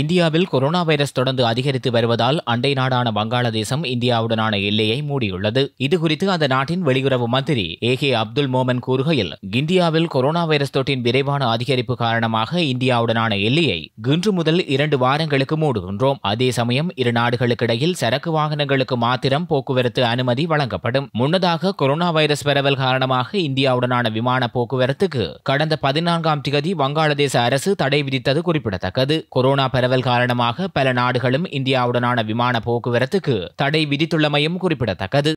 இந்தியாவில் corona virus தொடர்ந்து அதிகரித்து வருவதால் அண்டை நாடான வங்காளதேசம் இந்தியாவுடனான எல்லையை மூடியுள்ளது இதுகுறித்து அந்த நாட்டின் வெளியுறவு மந்திரி ஏ கே அப்துல் மோமன் கூறுகையில் இந்தியாவில் கொரோனா வைரஸ் தொற்றின் விரைவான அதிகரிப்பு காரணமாக இந்தியாவுடனான எல்லையை இன்று முதல் இரண்டு வாரங்களுக்கு மூடுகின்றோம் அதே சமயம் இரு நாடுகளுக்கிடையில் சரக்கு வாகனங்களுக்கு மாத்திரம் போக்குவரத்து அனுமதி வழங்கப்படும் முன்னதாக கொரோனா வைரஸ் பரவல் காரணமாக இந்தியாவுடனான விமான போக்குவரத்துக்கு கடந்த பதினான்காம் தேதி வங்காளதேச அரசு தடை விதித்தது குறிப்பிடத்தக்கது கொரோனா பரவல் காரணமாக பல நாடுகளும் இந்தியாவுடனான விமான போக்குவரத்துக்கு தடை விதித்துள்ளமையும் குறிப்பிடத்தக்கது